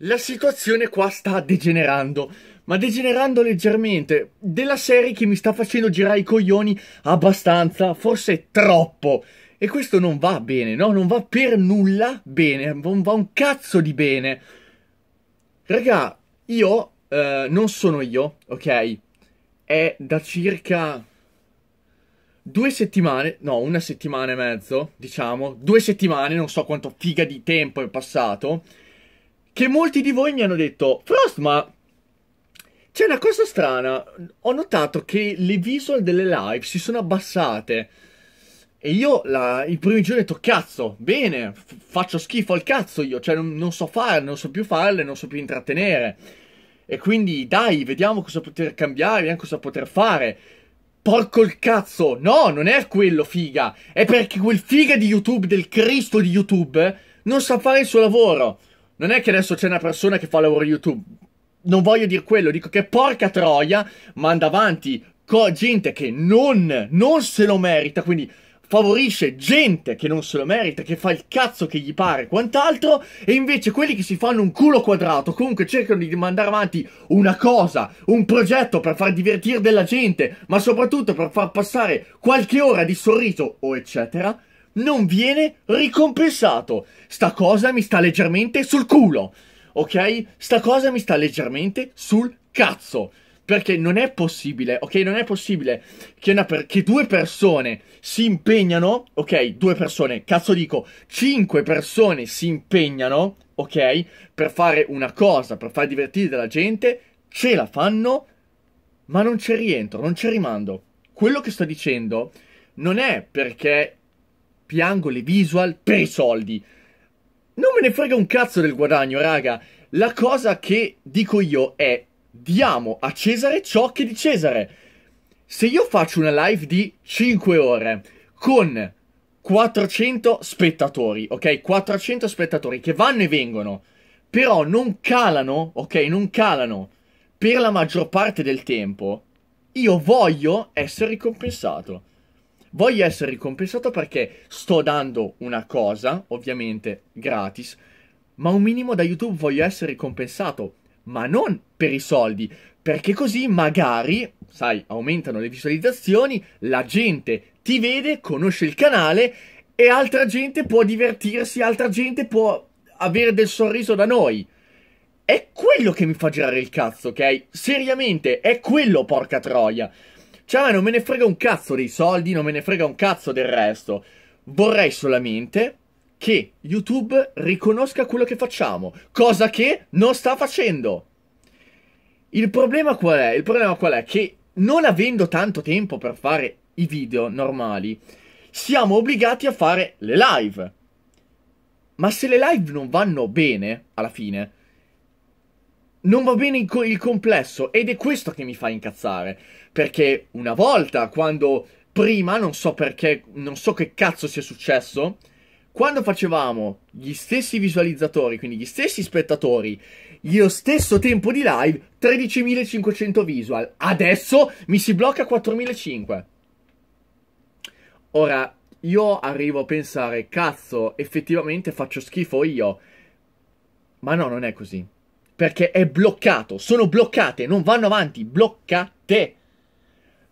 La situazione qua sta degenerando, ma degenerando leggermente, della serie che mi sta facendo girare i coglioni abbastanza, forse troppo. E questo non va bene, no? Non va per nulla bene, non va un cazzo di bene. Raga, io eh, non sono io, ok? È da circa due settimane, no, una settimana e mezzo, diciamo, due settimane, non so quanto figa di tempo è passato che molti di voi mi hanno detto, Frost, ma c'è una cosa strana, ho notato che le visual delle live si sono abbassate. E io la, i primi giorni ho detto, cazzo, bene, f- faccio schifo al cazzo io, cioè non, non, so farle, non so più farle, non so più intrattenere. E quindi dai, vediamo cosa poter cambiare, vediamo cosa poter fare. Porco il cazzo, no, non è quello figa, è perché quel figa di YouTube, del Cristo di YouTube, non sa fare il suo lavoro. Non è che adesso c'è una persona che fa lavoro YouTube. Non voglio dire quello, dico che porca troia, manda avanti co- gente che non, non se lo merita, quindi favorisce gente che non se lo merita, che fa il cazzo che gli pare e quant'altro, e invece quelli che si fanno un culo quadrato, comunque cercano di mandare avanti una cosa, un progetto per far divertire della gente, ma soprattutto per far passare qualche ora di sorriso o eccetera, non viene ricompensato. Sta cosa mi sta leggermente sul culo, ok? Sta cosa mi sta leggermente sul cazzo. Perché non è possibile, ok? Non è possibile che, per- che due persone si impegnano, ok? Due persone, cazzo dico, cinque persone si impegnano, ok? Per fare una cosa, per far divertire della gente, ce la fanno, ma non c'è rientro, non c'è rimando. Quello che sto dicendo non è perché piango le visual per i soldi. Non me ne frega un cazzo del guadagno, raga. La cosa che dico io è diamo a Cesare ciò che di Cesare. Se io faccio una live di 5 ore con 400 spettatori, ok? 400 spettatori che vanno e vengono, però non calano, ok? Non calano per la maggior parte del tempo. Io voglio essere ricompensato voglio essere ricompensato perché sto dando una cosa, ovviamente gratis, ma un minimo da YouTube voglio essere ricompensato, ma non per i soldi, perché così magari, sai, aumentano le visualizzazioni, la gente ti vede, conosce il canale e altra gente può divertirsi, altra gente può avere del sorriso da noi. È quello che mi fa girare il cazzo, ok? Seriamente, è quello, porca troia. Cioè, ma non me ne frega un cazzo dei soldi, non me ne frega un cazzo del resto. Vorrei solamente che YouTube riconosca quello che facciamo, cosa che non sta facendo. Il problema qual è? Il problema qual è? Che non avendo tanto tempo per fare i video normali, siamo obbligati a fare le live. Ma se le live non vanno bene, alla fine, non va bene il, co- il complesso ed è questo che mi fa incazzare. Perché una volta, quando prima, non so perché, non so che cazzo sia successo, quando facevamo gli stessi visualizzatori, quindi gli stessi spettatori, io stesso tempo di live, 13.500 visual. Adesso mi si blocca 4.500. Ora, io arrivo a pensare, cazzo, effettivamente faccio schifo io. Ma no, non è così. Perché è bloccato. Sono bloccate, non vanno avanti, bloccate.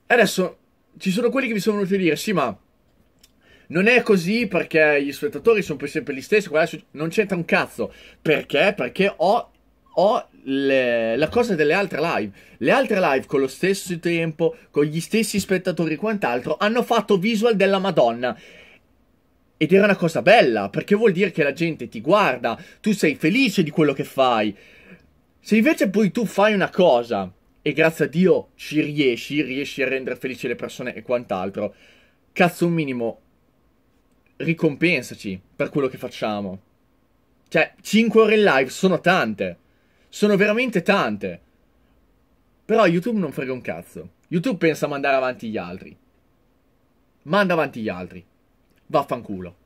Adesso ci sono quelli che mi sono venuti a dire, sì ma... Non è così perché gli spettatori sono poi sempre gli stessi, non c'entra un cazzo. Perché? Perché ho ho le, la cosa delle altre live. Le altre live con lo stesso tempo, con gli stessi spettatori e quant'altro, hanno fatto visual della Madonna. Ed era una cosa bella, perché vuol dire che la gente ti guarda, tu sei felice di quello che fai. Se invece poi tu fai una cosa e grazie a Dio ci riesci, riesci a rendere felici le persone e quant'altro, cazzo un minimo, ricompensaci per quello che facciamo. Cioè, 5 ore in live sono tante, sono veramente tante. Però YouTube non frega un cazzo. YouTube pensa a mandare avanti gli altri. Manda avanti gli altri. Vaffanculo.